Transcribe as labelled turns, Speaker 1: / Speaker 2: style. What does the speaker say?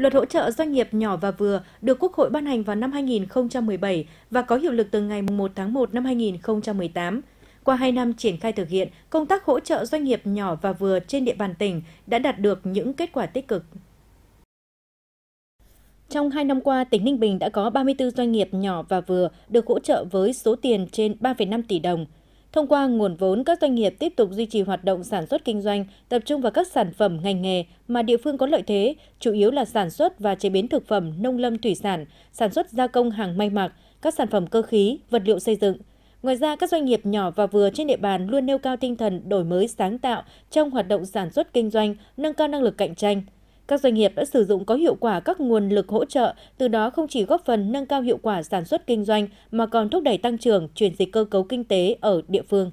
Speaker 1: Luật hỗ trợ doanh nghiệp nhỏ và vừa được Quốc hội ban hành vào năm 2017 và có hiệu lực từ ngày 1 tháng 1 năm 2018. Qua 2 năm triển khai thực hiện, công tác hỗ trợ doanh nghiệp nhỏ và vừa trên địa bàn tỉnh đã đạt được những kết quả tích cực. Trong 2 năm qua, tỉnh Ninh Bình đã có 34 doanh nghiệp nhỏ và vừa được hỗ trợ với số tiền trên 3,5 tỷ đồng – Thông qua nguồn vốn, các doanh nghiệp tiếp tục duy trì hoạt động sản xuất kinh doanh, tập trung vào các sản phẩm ngành nghề mà địa phương có lợi thế, chủ yếu là sản xuất và chế biến thực phẩm nông lâm thủy sản, sản xuất gia công hàng may mặc, các sản phẩm cơ khí, vật liệu xây dựng. Ngoài ra, các doanh nghiệp nhỏ và vừa trên địa bàn luôn nêu cao tinh thần đổi mới sáng tạo trong hoạt động sản xuất kinh doanh, nâng cao năng lực cạnh tranh – các doanh nghiệp đã sử dụng có hiệu quả các nguồn lực hỗ trợ, từ đó không chỉ góp phần nâng cao hiệu quả sản xuất kinh doanh mà còn thúc đẩy tăng trưởng, chuyển dịch cơ cấu kinh tế ở địa phương.